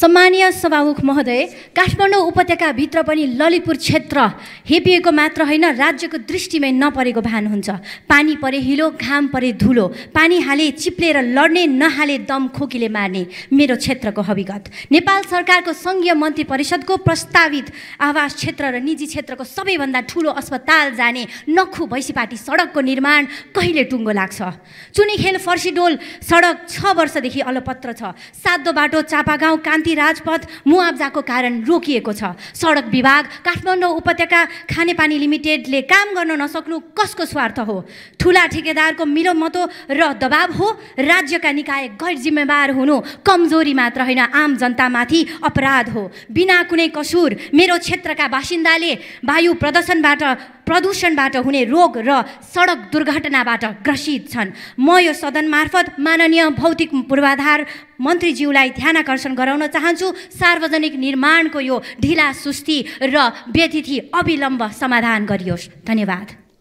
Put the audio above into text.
सम्मानीय सभामुख महोदय काठमाडौँ उपत्यकाभित्र पनि ललितपुर क्षेत्र हेपिएको मात्र होइन राज्यको दृष्टिमै नपरेको भान हुन्छ पानी परे हिलो घाम परे धुलो पानी हाले चिप्लेर लड्ने नहाले दम खोकीले मार्ने मेरो क्षेत्रको हविगत नेपाल सरकारको सङ्घीय मन्त्री परिषदको प्रस्तावित आवास क्षेत्र र निजी क्षेत्रको सबैभन्दा ठुलो अस्पताल जाने नखु भैँसीपाटी सडकको निर्माण कहिले टुङ्गो लाग्छ चुनिखेल फर्सिडोल सडक छ वर्षदेखि अलपत्र छ सातो बाटो चापागाउँ कान्ति राष्ट्रिय राजपथ मुआब्जाको कारण रोकिएको छ सडक विभाग काठमाडौँ उपत्यका खानेपानी लिमिटेडले काम गर्न नसक्नु कसको स्वार्थ हो ठुला ठेकेदारको मिलोमतो र दबाब हो राज्यका निकाय गैर जिम्मेवार हुनु कमजोरी मात्र होइन आम जनतामाथि अपराध हो बिना कुनै कसुर मेरो क्षेत्रका बासिन्दाले वायु प्रदर्शनबाट प्रदूषणबाट हुने रोग र सडक दुर्घटनाबाट ग्रसित छन् म यो सदन मार्फत माननीय भौतिक पूर्वाधार मन्त्रीज्यूलाई आकर्षण गराउन चाहन्छु सार्वजनिक निर्माणको यो ढिला सुस्ती र व्यतिथि अविलम्ब समाधान गरियोस् धन्यवाद